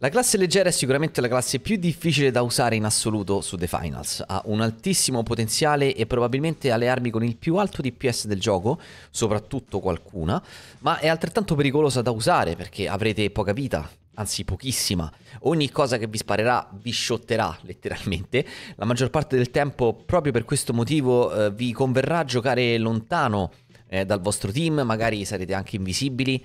La classe leggera è sicuramente la classe più difficile da usare in assoluto su The Finals, ha un altissimo potenziale e probabilmente ha le armi con il più alto DPS del gioco, soprattutto qualcuna, ma è altrettanto pericolosa da usare perché avrete poca vita, anzi pochissima. Ogni cosa che vi sparerà vi sciotterà letteralmente. La maggior parte del tempo, proprio per questo motivo, eh, vi converrà giocare lontano eh, dal vostro team, magari sarete anche invisibili,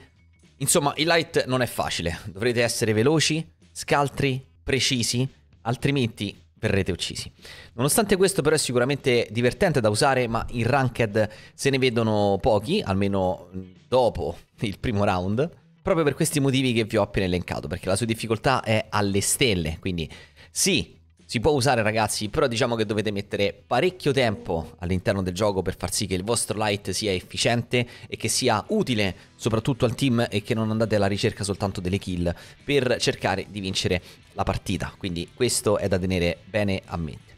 Insomma, il light non è facile, dovrete essere veloci, scaltri, precisi, altrimenti verrete uccisi. Nonostante questo però è sicuramente divertente da usare, ma in ranked se ne vedono pochi, almeno dopo il primo round, proprio per questi motivi che vi ho appena elencato, perché la sua difficoltà è alle stelle, quindi sì, si può usare ragazzi, però diciamo che dovete mettere parecchio tempo all'interno del gioco per far sì che il vostro light sia efficiente e che sia utile soprattutto al team e che non andate alla ricerca soltanto delle kill per cercare di vincere la partita. Quindi questo è da tenere bene a mente.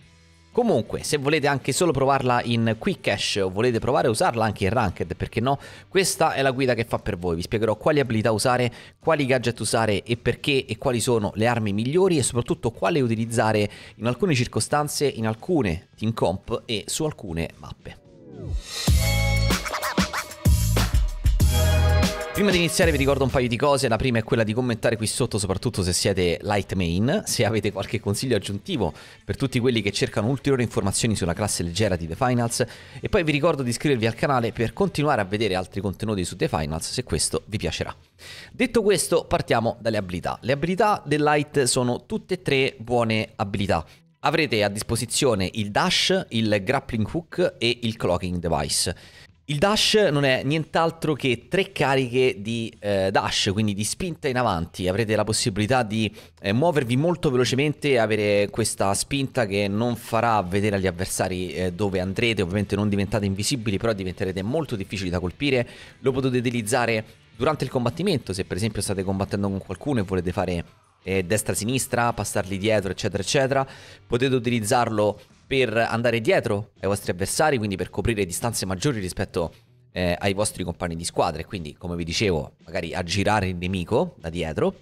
Comunque, se volete anche solo provarla in quick cash o volete provare a usarla anche in ranked, perché no, questa è la guida che fa per voi. Vi spiegherò quali abilità usare, quali gadget usare e perché e quali sono le armi migliori e soprattutto quale utilizzare in alcune circostanze, in alcune team comp e su alcune mappe. Prima di iniziare vi ricordo un paio di cose, la prima è quella di commentare qui sotto soprattutto se siete light main, se avete qualche consiglio aggiuntivo per tutti quelli che cercano ulteriori informazioni sulla classe leggera di The Finals e poi vi ricordo di iscrivervi al canale per continuare a vedere altri contenuti su The Finals se questo vi piacerà. Detto questo partiamo dalle abilità, le abilità del light sono tutte e tre buone abilità, avrete a disposizione il dash, il grappling hook e il clocking device. Il dash non è nient'altro che tre cariche di eh, dash, quindi di spinta in avanti. Avrete la possibilità di eh, muovervi molto velocemente e avere questa spinta che non farà vedere agli avversari eh, dove andrete. Ovviamente non diventate invisibili, però diventerete molto difficili da colpire. Lo potete utilizzare durante il combattimento, se per esempio state combattendo con qualcuno e volete fare eh, destra-sinistra, passarli dietro, eccetera, eccetera. Potete utilizzarlo per andare dietro ai vostri avversari, quindi per coprire distanze maggiori rispetto eh, ai vostri compagni di squadra e quindi, come vi dicevo, magari aggirare il nemico da dietro.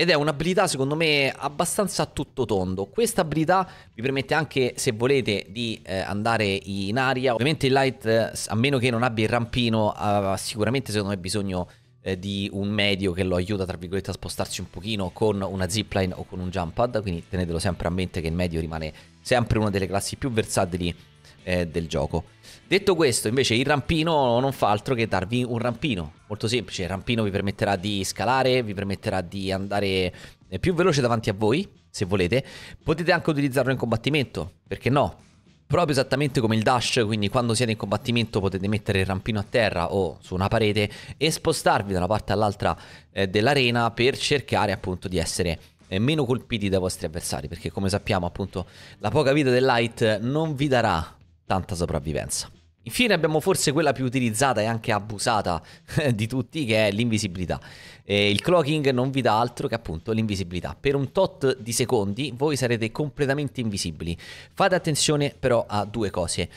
Ed è un'abilità secondo me abbastanza a tutto tondo. Questa abilità vi permette anche se volete di eh, andare in aria. Ovviamente il light, eh, a meno che non abbia il rampino, ha sicuramente secondo me bisogno eh, di un medio che lo aiuta tra virgolette a spostarsi un pochino con una zipline o con un jump pad, quindi tenetelo sempre a mente che il medio rimane sempre una delle classi più versatili eh, del gioco. Detto questo, invece, il rampino non fa altro che darvi un rampino. Molto semplice, il rampino vi permetterà di scalare, vi permetterà di andare eh, più veloce davanti a voi, se volete. Potete anche utilizzarlo in combattimento, perché no? proprio esattamente come il dash, quindi quando siete in combattimento potete mettere il rampino a terra o su una parete e spostarvi da una parte all'altra eh, dell'arena per cercare appunto di essere eh, meno colpiti dai vostri avversari, perché come sappiamo appunto la poca vita del light non vi darà tanta sopravvivenza. Infine abbiamo forse quella più utilizzata e anche abusata di tutti che è l'invisibilità. Eh, il cloaking non vi dà altro che appunto l'invisibilità. Per un tot di secondi voi sarete completamente invisibili. Fate attenzione però a due cose.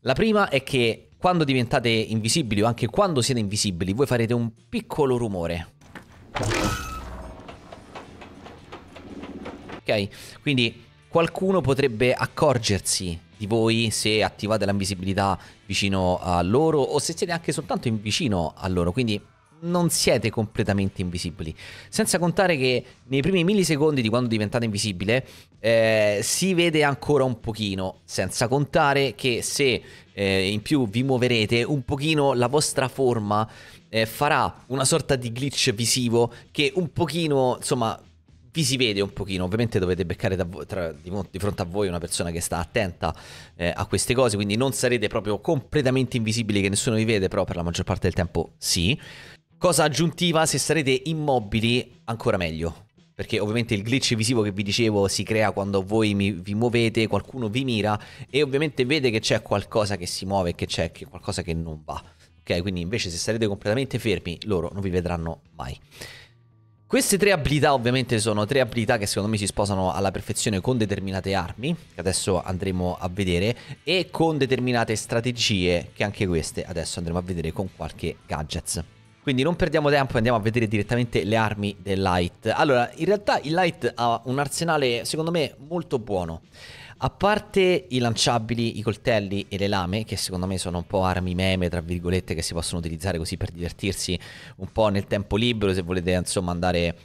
La prima è che quando diventate invisibili o anche quando siete invisibili voi farete un piccolo rumore. Ok? Quindi qualcuno potrebbe accorgersi di voi se attivate la invisibilità vicino a loro o se siete anche soltanto in vicino a loro, quindi non siete completamente invisibili. Senza contare che nei primi millisecondi di quando diventate invisibile eh, si vede ancora un pochino, senza contare che se eh, in più vi muoverete un pochino la vostra forma eh, farà una sorta di glitch visivo che un pochino, insomma, vi si vede un pochino, ovviamente dovete beccare da, tra, di, di, fronte a voi una persona che sta attenta eh, a queste cose, quindi non sarete proprio completamente invisibili che nessuno vi vede, però per la maggior parte del tempo sì. Cosa aggiuntiva, se sarete immobili ancora meglio, perché ovviamente il glitch visivo che vi dicevo si crea quando voi mi, vi muovete, qualcuno vi mira e ovviamente vede che c'è qualcosa che si muove, che c'è che qualcosa che non va. Ok, quindi invece se sarete completamente fermi loro non vi vedranno mai. Queste tre abilità ovviamente sono tre abilità che secondo me si sposano alla perfezione con determinate armi, che adesso andremo a vedere, e con determinate strategie, che anche queste adesso andremo a vedere con qualche gadgets. Quindi non perdiamo tempo e andiamo a vedere direttamente le armi del Light. Allora, in realtà il Light ha un arsenale secondo me molto buono. A parte i lanciabili, i coltelli e le lame, che secondo me sono un po' armi meme, tra virgolette, che si possono utilizzare così per divertirsi un po' nel tempo libero, se volete insomma andare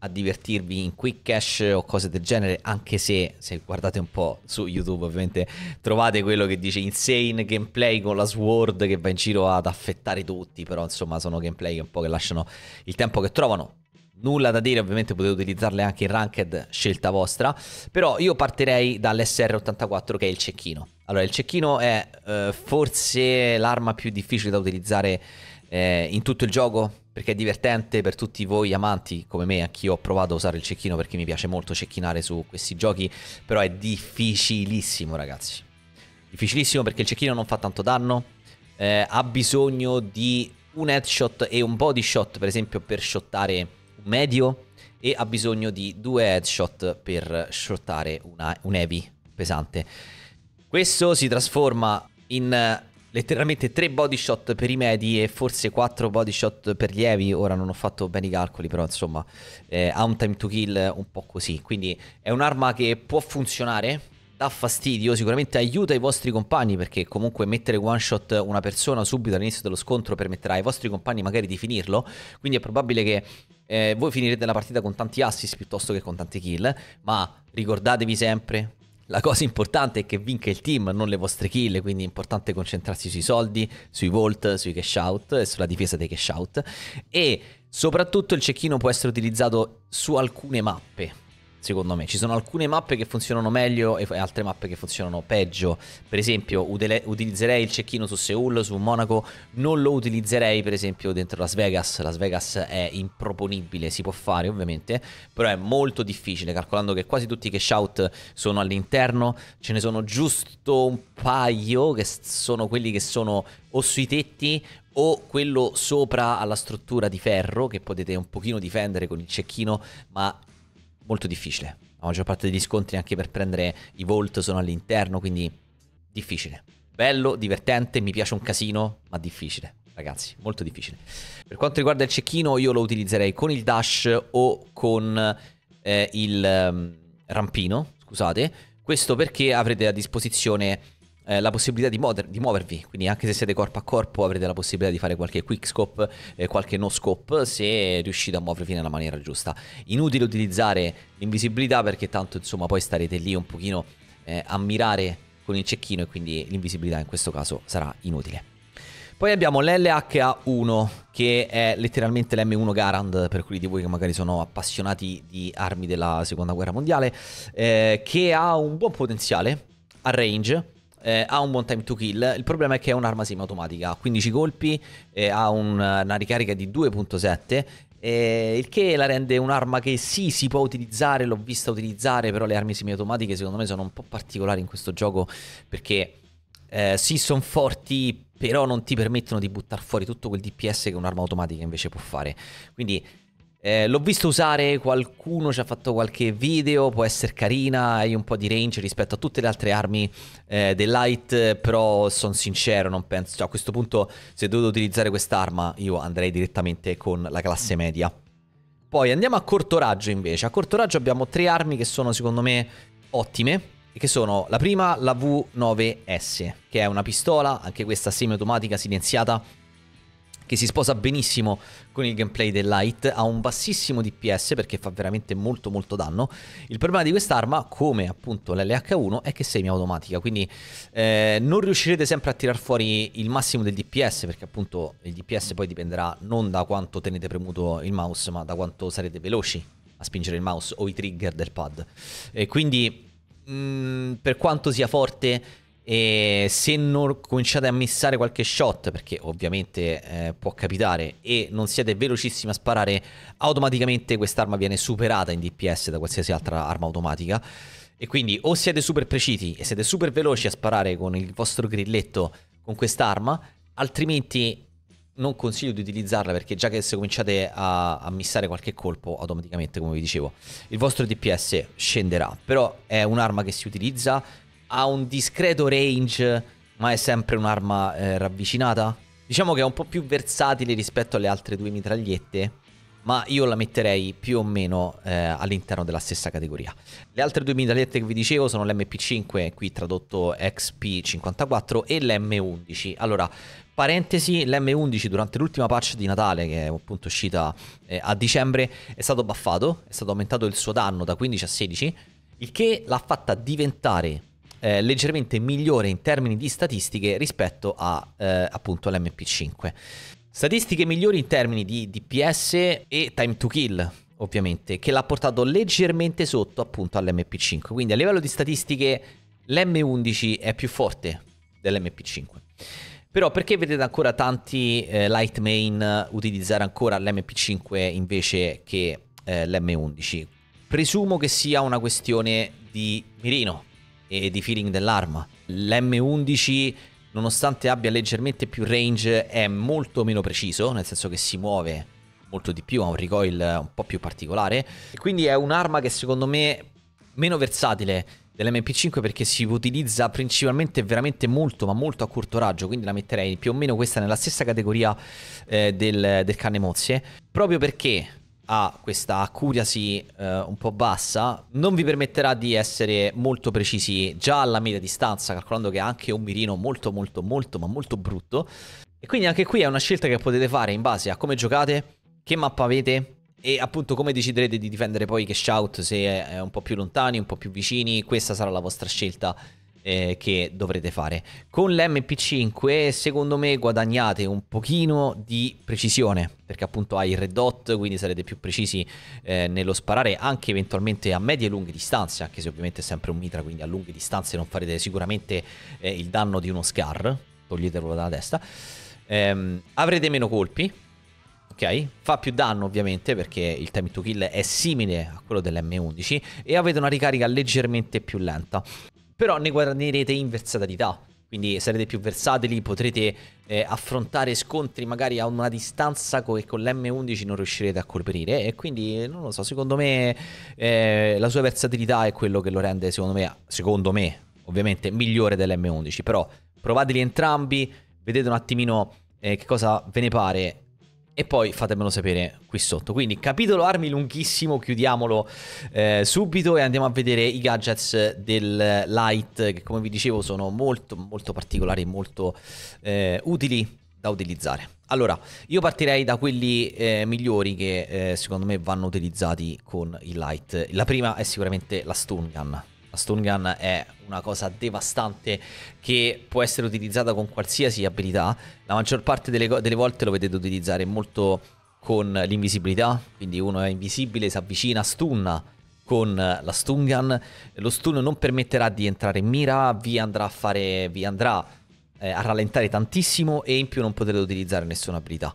a divertirvi in quick cash o cose del genere, anche se se guardate un po' su YouTube ovviamente trovate quello che dice insane gameplay con la sword che va in giro ad affettare tutti, però insomma sono gameplay che un po' che lasciano il tempo che trovano. Nulla da dire, ovviamente potete utilizzarle anche in ranked, scelta vostra, però io partirei dall'SR84 che è il cecchino. Allora, il cecchino è eh, forse l'arma più difficile da utilizzare eh, in tutto il gioco, perché è divertente per tutti voi amanti come me, anch'io ho provato a usare il cecchino perché mi piace molto cecchinare su questi giochi, però è difficilissimo ragazzi. Difficilissimo perché il cecchino non fa tanto danno, eh, ha bisogno di un headshot e un body shot per esempio per shottare medio e ha bisogno di due headshot per shortare una, un heavy pesante. Questo si trasforma in eh, letteralmente tre body shot per i medi e forse quattro body shot per gli heavy. Ora non ho fatto bene i calcoli, però insomma eh, ha un time to kill un po' così. Quindi è un'arma che può funzionare dà fastidio, sicuramente aiuta i vostri compagni perché comunque mettere one shot una persona subito all'inizio dello scontro permetterà ai vostri compagni magari di finirlo, quindi è probabile che eh, voi finirete la partita con tanti assist piuttosto che con tanti kill, ma ricordatevi sempre la cosa importante è che vinca il team, non le vostre kill, quindi è importante concentrarsi sui soldi, sui vault, sui cash out e sulla difesa dei cash out. E soprattutto il cecchino può essere utilizzato su alcune mappe secondo me. Ci sono alcune mappe che funzionano meglio e altre mappe che funzionano peggio. Per esempio, utile- utilizzerei il cecchino su Seoul, su Monaco, non lo utilizzerei per esempio dentro Las Vegas. Las Vegas è improponibile, si può fare ovviamente, però è molto difficile, calcolando che quasi tutti i cash out sono all'interno, ce ne sono giusto un paio che sono quelli che sono o sui tetti o quello sopra alla struttura di ferro che potete un pochino difendere con il cecchino, ma molto difficile. La maggior parte degli scontri anche per prendere i volt sono all'interno, quindi difficile. Bello, divertente, mi piace un casino, ma difficile, ragazzi, molto difficile. Per quanto riguarda il cecchino, io lo utilizzerei con il dash o con eh, il um, rampino, scusate. Questo perché avrete a disposizione eh, la possibilità di, moder- di, muovervi, quindi anche se siete corpo a corpo avrete la possibilità di fare qualche quick scope, eh, qualche no scope se riuscite a muovervi nella maniera giusta. Inutile utilizzare l'invisibilità perché tanto insomma poi starete lì un pochino eh, a mirare con il cecchino e quindi l'invisibilità in questo caso sarà inutile. Poi abbiamo l'LHA1 che è letteralmente l'M1 Garand per quelli di voi che magari sono appassionati di armi della seconda guerra mondiale eh, che ha un buon potenziale a range eh, ha un buon time to kill, il problema è che è un'arma semiautomatica, ha 15 colpi, eh, ha un, una ricarica di 2.7, eh, il che la rende un'arma che sì si può utilizzare, l'ho vista utilizzare, però le armi semiautomatiche secondo me sono un po' particolari in questo gioco perché eh, sì sono forti, però non ti permettono di buttare fuori tutto quel DPS che un'arma automatica invece può fare. Quindi eh, l'ho visto usare, qualcuno ci ha fatto qualche video, può essere carina, hai un po' di range rispetto a tutte le altre armi eh, dell'Ight, però sono sincero, non penso, cioè, a questo punto se dovevo utilizzare quest'arma io andrei direttamente con la classe media. Poi andiamo a corto raggio invece, a corto raggio abbiamo tre armi che sono secondo me ottime, che sono la prima la V9S, che è una pistola, anche questa semi-automatica silenziata, che si sposa benissimo con il gameplay del Light, ha un bassissimo DPS perché fa veramente molto molto danno. Il problema di quest'arma, come appunto l'LH1, è che è semiautomatica, quindi eh, non riuscirete sempre a tirar fuori il massimo del DPS perché appunto il DPS poi dipenderà non da quanto tenete premuto il mouse, ma da quanto sarete veloci a spingere il mouse o i trigger del pad. E quindi mh, mm, per quanto sia forte e se non cominciate a missare qualche shot, perché ovviamente eh, può capitare, e non siete velocissimi a sparare, automaticamente quest'arma viene superata in DPS da qualsiasi altra arma automatica. E quindi o siete super precisi e siete super veloci a sparare con il vostro grilletto con quest'arma, altrimenti non consiglio di utilizzarla perché già che se cominciate a, a, missare qualche colpo automaticamente come vi dicevo il vostro DPS scenderà però è un'arma che si utilizza ha un discreto range, ma è sempre un'arma eh, ravvicinata. Diciamo che è un po' più versatile rispetto alle altre due mitragliette, ma io la metterei più o meno eh, all'interno della stessa categoria. Le altre due mitragliette che vi dicevo sono l'MP5, qui tradotto XP54, e l'M11. Allora, parentesi, l'M11 durante l'ultima patch di Natale, che è appunto uscita eh, a dicembre, è stato buffato, è stato aumentato il suo danno da 15 a 16, il che l'ha fatta diventare eh, leggermente migliore in termini di statistiche rispetto a, eh, appunto all'MP5. Statistiche migliori in termini di DPS e time to kill, ovviamente, che l'ha portato leggermente sotto appunto all'MP5. Quindi a livello di statistiche l'M11 è più forte dell'MP5. Però perché vedete ancora tanti eh, light main utilizzare ancora l'MP5 invece che eh, l'M11? Presumo che sia una questione di mirino, e di feeling dell'arma. L'M11 nonostante abbia leggermente più range è molto meno preciso, nel senso che si muove molto di più, ha un recoil un po' più particolare, e quindi è un'arma che secondo me è meno versatile dell'MP5 perché si utilizza principalmente veramente molto ma molto a corto raggio quindi la metterei più o meno questa nella stessa categoria eh, del, del canne mozie proprio perché ha questa accuracy eh, un po' bassa, non vi permetterà di essere molto precisi già alla media distanza, calcolando che ha anche un mirino molto molto molto ma molto brutto. E quindi anche qui è una scelta che potete fare in base a come giocate, che mappa avete e appunto come deciderete di difendere poi che shout se è un po' più lontani, un po' più vicini, questa sarà la vostra scelta eh, che dovrete fare. Con l'MP5 secondo me guadagnate un pochino di precisione perché appunto hai il red dot quindi sarete più precisi eh, nello sparare anche eventualmente a medie e lunghe distanze anche se ovviamente è sempre un mitra quindi a lunghe distanze non farete sicuramente eh, il danno di uno scar toglietelo dalla testa ehm, avrete meno colpi ok? Fa più danno ovviamente perché il time to kill è simile a quello dell'M11 e avete una ricarica leggermente più lenta però ne guadagnerete in versatilità. Quindi sarete più versatili, potrete eh, affrontare scontri magari a una distanza che con l'M11 non riuscirete a colpire. E quindi, non lo so, secondo me eh, la sua versatilità è quello che lo rende, secondo me, secondo me ovviamente migliore dell'M11. Però provateli entrambi, vedete un attimino eh, che cosa ve ne pare e poi fatemelo sapere qui sotto. Quindi capitolo armi lunghissimo, chiudiamolo eh, subito e andiamo a vedere i gadgets del eh, light che come vi dicevo sono molto molto particolari e molto eh, utili da utilizzare. Allora, io partirei da quelli eh, migliori che eh, secondo me vanno utilizzati con il light. La prima è sicuramente la Stun Gun stone gun è una cosa devastante che può essere utilizzata con qualsiasi abilità. La maggior parte delle, delle volte lo vedete utilizzare molto con l'invisibilità, quindi uno è invisibile, si avvicina, stunna con la stun gun. Lo stun non permetterà di entrare in mira, vi andrà a fare, vi andrà eh, a rallentare tantissimo e in più non potrete utilizzare nessuna abilità.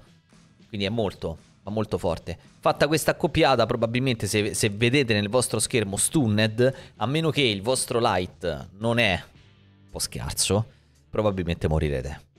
Quindi è molto, ma molto forte. Fatta questa accoppiata, probabilmente se, se, vedete nel vostro schermo stunned, a meno che il vostro light non è un po' scarso, probabilmente morirete.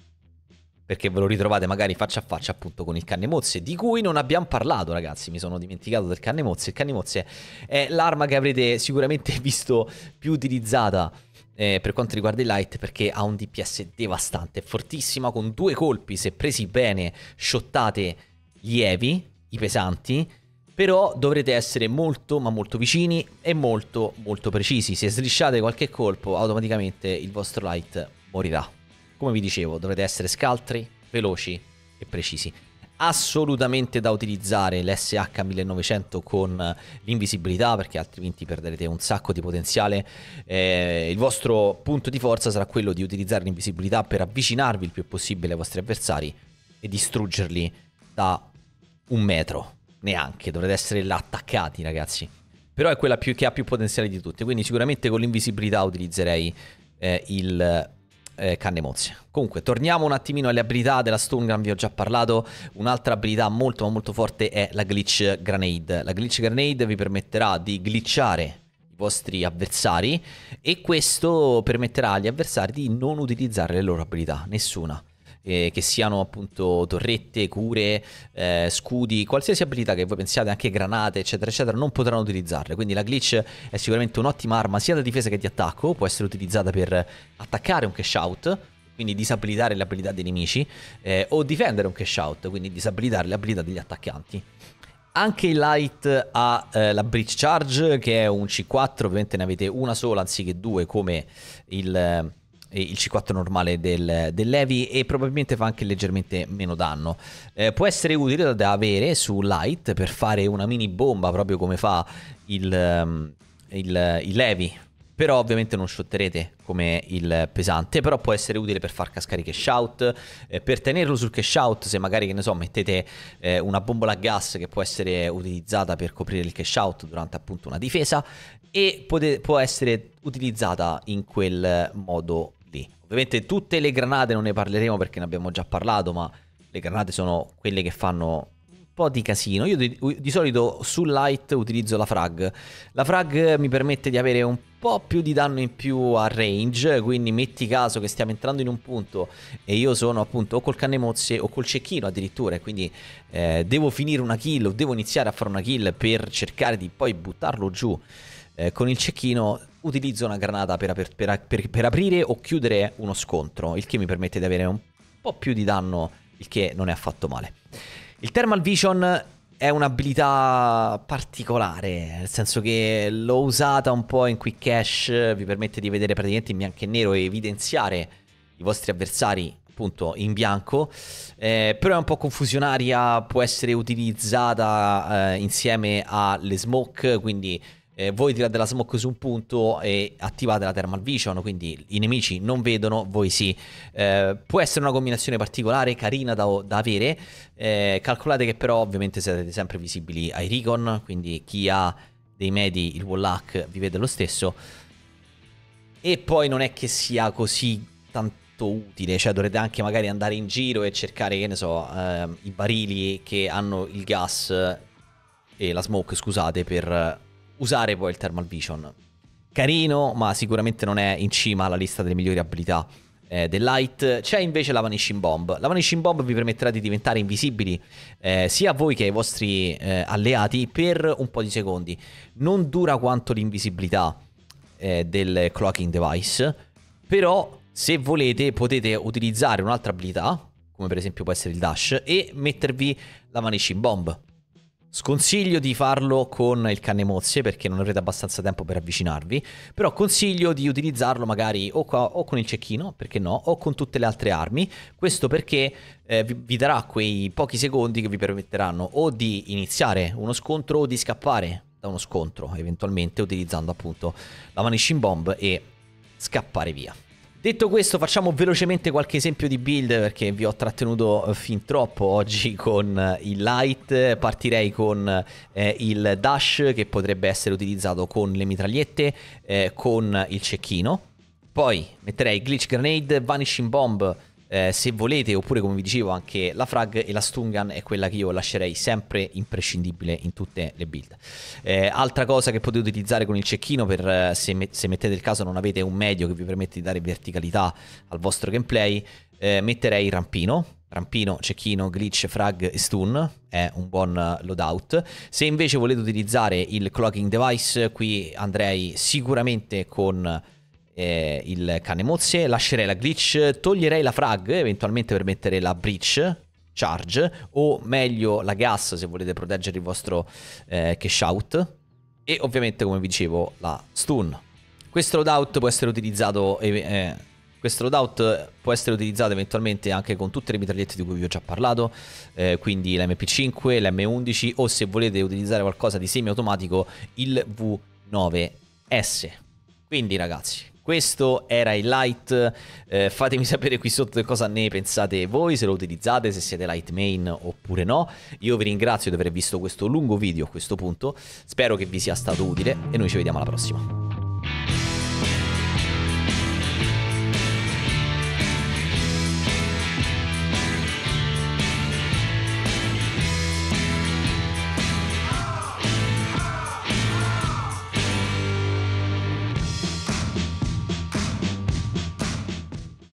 Perché ve lo ritrovate magari faccia a faccia appunto con il canne mozze, di cui non abbiamo parlato ragazzi, mi sono dimenticato del canne mozze. Il canne mozze è l'arma che avrete sicuramente visto più utilizzata eh, per quanto riguarda il light perché ha un DPS devastante, fortissima, con due colpi se presi bene, shottate lievi, i pesanti, però dovrete essere molto ma molto vicini e molto molto precisi. Se slisciate qualche colpo automaticamente il vostro light morirà. Come vi dicevo dovrete essere scaltri, veloci e precisi. Assolutamente da utilizzare l'SH1900 con l'invisibilità perché altrimenti perderete un sacco di potenziale. Eh, il vostro punto di forza sarà quello di utilizzare l'invisibilità per avvicinarvi il più possibile ai vostri avversari e distruggerli da un metro, neanche, dovrete essere là attaccati ragazzi. Però è quella più, che ha più potenziale di tutte, quindi sicuramente con l'invisibilità utilizzerei eh, il eh, canne mozze. Comunque, torniamo un attimino alle abilità della Stone Gun, vi ho già parlato. Un'altra abilità molto ma molto forte è la Glitch Grenade. La Glitch Grenade vi permetterà di glitchare i vostri avversari e questo permetterà agli avversari di non utilizzare le loro abilità, nessuna eh, che siano appunto torrette, cure, eh, scudi, qualsiasi abilità che voi pensiate, anche granate, eccetera, eccetera, non potranno utilizzarle. Quindi la glitch è sicuramente un'ottima arma sia da difesa che di attacco, può essere utilizzata per attaccare un cash out, quindi disabilitare le abilità dei nemici, eh, o difendere un cash out, quindi disabilitare le abilità degli attaccanti. Anche il light ha eh, la breach charge che è un C4, ovviamente ne avete una sola anziché due come il eh, il C4 normale del, Levi e probabilmente fa anche leggermente meno danno. Eh, può essere utile da avere su Light per fare una mini bomba proprio come fa il, ehm, il, il Levi. Però ovviamente non shotterete come il pesante, però può essere utile per far cascare i cash out, eh, per tenerlo sul cash out se magari, che ne so, mettete eh, una bombola a gas che può essere utilizzata per coprire il cash out durante appunto una difesa e può essere utilizzata in quel modo Ovviamente tutte le granate non ne parleremo perché ne abbiamo già parlato, ma le granate sono quelle che fanno un po' di casino. Io di, di solito su light utilizzo la frag. La frag mi permette di avere un po' più di danno in più a range, quindi metti caso che stiamo entrando in un punto e io sono appunto o col canne mozze o col cecchino addirittura, quindi eh, devo finire una kill o devo iniziare a fare una kill per cercare di poi buttarlo giù eh, con il cecchino utilizzo una granata per, per, per, per, aprire o chiudere uno scontro, il che mi permette di avere un po' più di danno, il che non è affatto male. Il Thermal Vision è un'abilità particolare, nel senso che l'ho usata un po' in quick cash, vi permette di vedere praticamente in bianco e nero e evidenziare i vostri avversari appunto in bianco, eh, però è un po' confusionaria, può essere utilizzata eh, insieme alle smoke, quindi eh, voi tirate la smoke su un punto e attivate la thermal vision, quindi i nemici non vedono, voi sì. Eh, può essere una combinazione particolare, carina da, da avere, eh, calcolate che però ovviamente siete sempre visibili ai recon, quindi chi ha dei medi il wall hack vi vede lo stesso. E poi non è che sia così tanto utile, cioè dovrete anche magari andare in giro e cercare, che ne so, ehm, i barili che hanno il gas e la smoke, scusate, per usare poi il thermal vision. Carino, ma sicuramente non è in cima alla lista delle migliori abilità eh, del light. C'è invece la Vanishing Bomb. La Vanishing Bomb vi permetterà di diventare invisibili eh, sia a voi che ai vostri eh, alleati per un po' di secondi. Non dura quanto l'invisibilità eh, del clocking device, però se volete potete utilizzare un'altra abilità, come per esempio può essere il dash, e mettervi la Vanishing Bomb. Sconsiglio di farlo con il canne mozze perché non avrete abbastanza tempo per avvicinarvi, però consiglio di utilizzarlo magari o, qua, o con il cecchino, perché no, o con tutte le altre armi, questo perché eh, vi, vi, darà quei pochi secondi che vi permetteranno o di iniziare uno scontro o di scappare da uno scontro, eventualmente utilizzando appunto la vanishing bomb e scappare via. Detto questo, facciamo velocemente qualche esempio di build perché vi ho trattenuto eh, fin troppo oggi con eh, il light. Partirei con eh, il dash che potrebbe essere utilizzato con le mitragliette, eh, con il cecchino. Poi metterei glitch grenade, vanishing bomb eh, se volete, oppure come vi dicevo, anche la frag e la stungan è quella che io lascerei sempre imprescindibile in tutte le build. Eh, altra cosa che potete utilizzare con il cecchino, per, eh, se, me se, mettete il caso non avete un medio che vi permette di dare verticalità al vostro gameplay, eh, metterei il rampino. Rampino, cecchino, glitch, frag e stun è un buon loadout. Se invece volete utilizzare il clocking device, qui andrei sicuramente con eh, il cane mozze, lascerei la glitch, toglierei la frag, eventualmente per mettere la breach charge, o meglio la gas se volete proteggere il vostro eh, cash out, e ovviamente come vi dicevo la stun. Questo loadout può essere utilizzato... Eh, questo loadout può essere utilizzato eventualmente anche con tutte le mitragliette di cui vi ho già parlato, eh, quindi l'MP5, l'M11 o se volete utilizzare qualcosa di semi automatico il V9S. Quindi ragazzi, questo era il light, eh, fatemi sapere qui sotto cosa ne pensate voi, se lo utilizzate, se siete light main oppure no. Io vi ringrazio di aver visto questo lungo video a questo punto, spero che vi sia stato utile e noi ci vediamo alla prossima.